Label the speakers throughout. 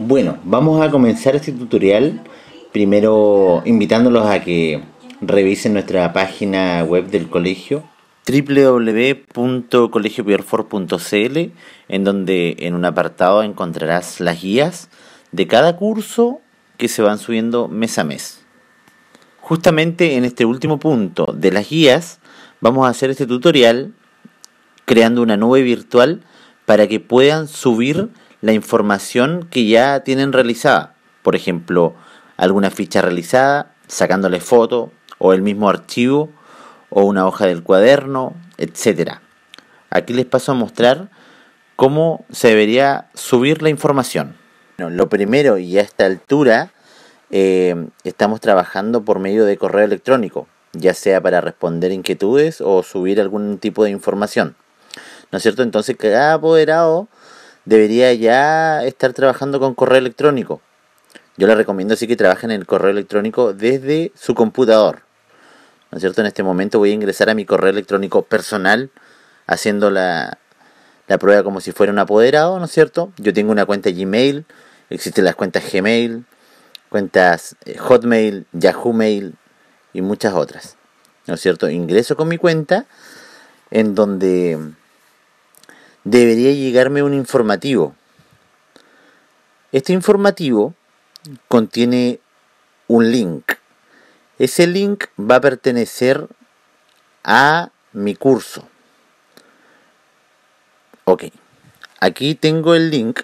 Speaker 1: Bueno, vamos a comenzar este tutorial primero invitándolos a que revisen nuestra página web del colegio www.colegiopiorfor.cl en donde en un apartado encontrarás las guías de cada curso que se van subiendo mes a mes. Justamente en este último punto de las guías vamos a hacer este tutorial creando una nube virtual para que puedan subir la información que ya tienen realizada. Por ejemplo, alguna ficha realizada, sacándole foto, o el mismo archivo, o una hoja del cuaderno, ...etcétera... Aquí les paso a mostrar cómo se debería subir la información. lo primero y a esta altura eh, estamos trabajando por medio de correo electrónico, ya sea para responder inquietudes o subir algún tipo de información. ¿No es cierto? Entonces cada apoderado debería ya estar trabajando con correo electrónico. Yo le recomiendo así que trabaje en el correo electrónico desde su computador. ¿No es cierto? En este momento voy a ingresar a mi correo electrónico personal haciendo la, la prueba como si fuera un apoderado, ¿no es cierto? Yo tengo una cuenta Gmail, existen las cuentas Gmail, cuentas eh, Hotmail, Yahoo Mail y muchas otras. ¿No es cierto? Ingreso con mi cuenta en donde debería llegarme un informativo. Este informativo contiene un link. Ese link va a pertenecer a mi curso. Ok, aquí tengo el link,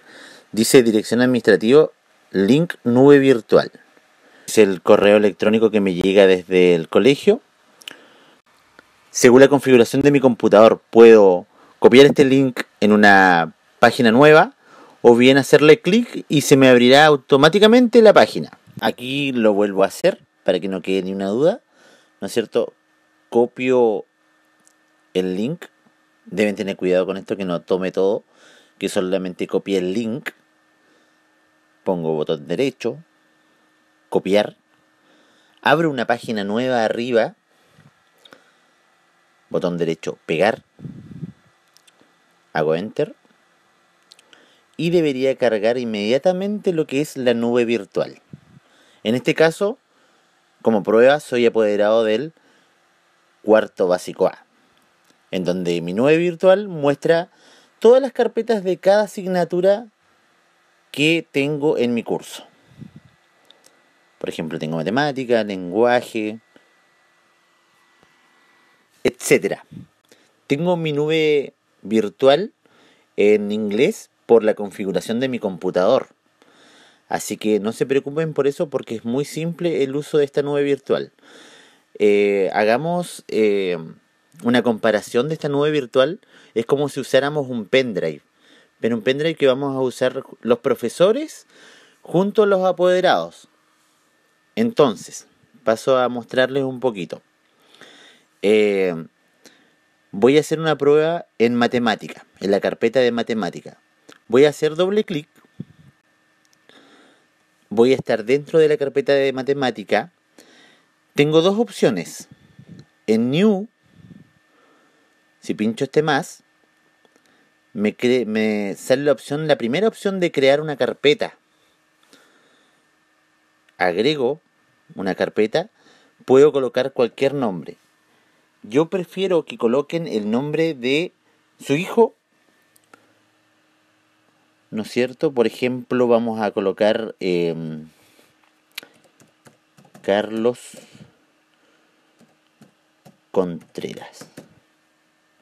Speaker 1: dice dirección administrativa, link nube virtual. Es el correo electrónico que me llega desde el colegio. Según la configuración de mi computador, puedo copiar este link en una página nueva o bien hacerle clic y se me abrirá automáticamente la página. Aquí lo vuelvo a hacer para que no quede ni una duda, ¿no es cierto? Copio el link. Deben tener cuidado con esto que no tome todo, que solamente copie el link. Pongo botón derecho, copiar. Abro una página nueva arriba. Botón derecho, pegar. Hago enter. Y debería cargar inmediatamente lo que es la nube virtual. En este caso, como prueba, soy apoderado del cuarto básico A, en donde mi nube virtual muestra todas las carpetas de cada asignatura que tengo en mi curso. Por ejemplo, tengo matemática, lenguaje, etcétera. Tengo mi nube virtual en inglés por la configuración de mi computador. Así que no se preocupen por eso porque es muy simple el uso de esta nube virtual. Eh, hagamos eh, una comparación de esta nube virtual. Es como si usáramos un pendrive, pero un pendrive que vamos a usar los profesores junto a los apoderados. Entonces, paso a mostrarles un poquito. Eh, voy a hacer una prueba en matemática, en la carpeta de matemática. Voy a hacer doble clic. Voy a estar dentro de la carpeta de matemática. Tengo dos opciones. En New, si pincho este más, me, me sale la opción, la primera opción de crear una carpeta. Agrego una carpeta, puedo colocar cualquier nombre yo prefiero que coloquen el nombre de su hijo. ¿No es cierto? Por ejemplo, vamos a colocar em, Carlos Contreras.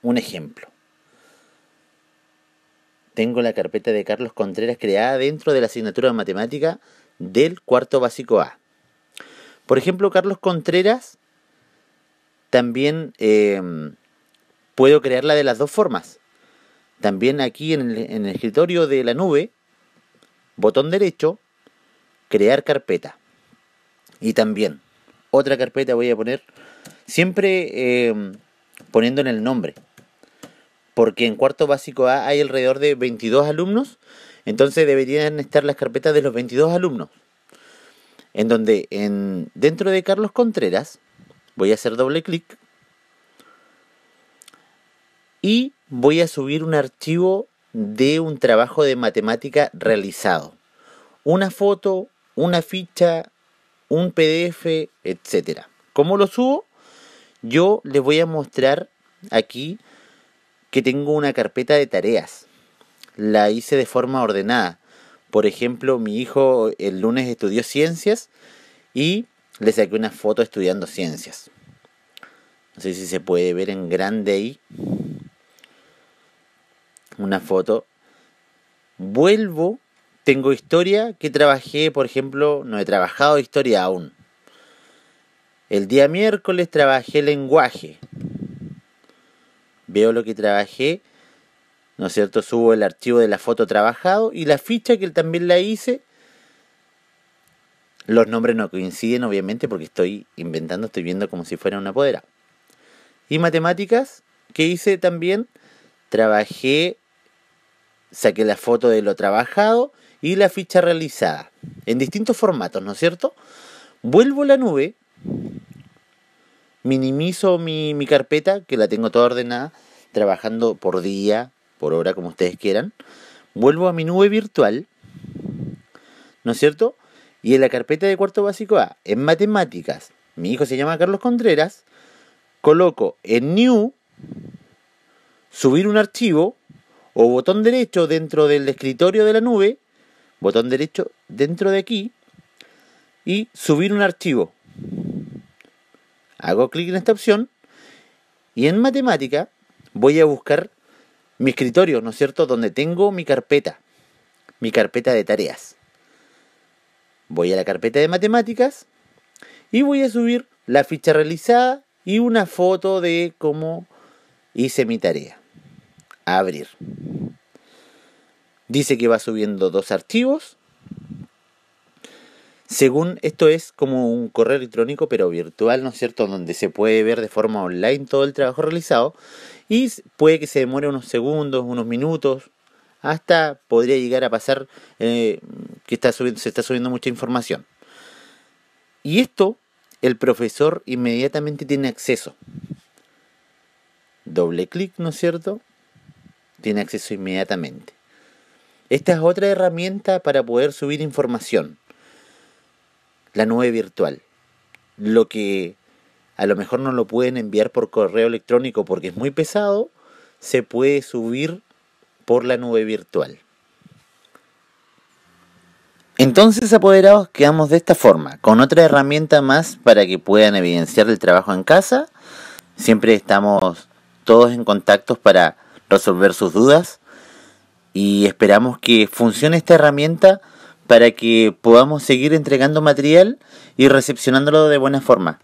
Speaker 1: Un ejemplo. Tengo la carpeta de Carlos Contreras creada dentro de la asignatura de matemática del cuarto básico A. Por ejemplo, Carlos Contreras también em, puedo crearla de las dos formas. También aquí en el, escritorio de la nube, botón derecho, crear carpeta. Y también otra carpeta voy a poner, siempre em, poniendo en el nombre. Porque en cuarto básico A hay alrededor de 22 alumnos, entonces deberían estar las carpetas de los 22 alumnos. En donde en, dentro de Carlos Contreras voy a hacer doble clic y voy a subir un archivo de un trabajo de matemática realizado. Una foto, una ficha, un PDF, etc. ¿Cómo lo subo? Yo les voy a mostrar aquí que tengo una carpeta de tareas. La hice de forma ordenada. Por ejemplo, mi hijo el lunes estudió ciencias y le saqué una foto estudiando ciencias. No sé si se puede ver en grande ahí. Una foto. Vuelvo, tengo historia que trabajé, por ejemplo, no he trabajado historia aún. El día miércoles trabajé lenguaje. Veo lo que trabajé, ¿no es cierto? Subo el archivo de la foto trabajado y la ficha que él también la hice los nombres no coinciden, obviamente, porque estoy inventando, estoy viendo como si fuera una podera. Y matemáticas, que hice también, trabajé, saqué la foto de lo trabajado y la ficha realizada, en distintos formatos, ¿no es cierto? Vuelvo a la nube, minimizo mi, mi carpeta, que la tengo toda ordenada, trabajando por día, por hora, como ustedes quieran. Vuelvo a mi nube virtual, ¿no es cierto? Y en la carpeta de cuarto básico A, en matemáticas, mi hijo se llama Carlos Contreras, coloco en New, subir un archivo o botón derecho dentro del escritorio de la nube, botón derecho dentro de aquí, y subir un archivo. Hago clic en esta opción y en matemática voy a buscar mi escritorio, ¿no es cierto?, donde tengo mi carpeta, mi carpeta de tareas. Voy a la carpeta de matemáticas y voy a subir la ficha realizada y una foto de cómo hice mi tarea. abrir. Dice que va subiendo dos archivos. Según esto es como un correo electrónico pero virtual, ¿no es cierto? Donde se puede ver de forma online todo el trabajo realizado y puede que se demore unos segundos, unos minutos, hasta podría llegar a pasar eh, que se está subiendo mucha información. Y esto el profesor inmediatamente tiene acceso. Doble clic, ¿no es cierto? Tiene acceso inmediatamente. Esta es otra herramienta para poder subir información. La nube virtual. Lo que a lo mejor no lo pueden enviar por correo electrónico porque es muy pesado, se puede subir por la nube virtual. Entonces, apoderados, quedamos de esta forma, con otra herramienta más para que puedan evidenciar el trabajo en casa. Siempre estamos todos en contacto para resolver sus dudas y esperamos que funcione esta herramienta para que podamos seguir entregando material y recepcionándolo de buena forma.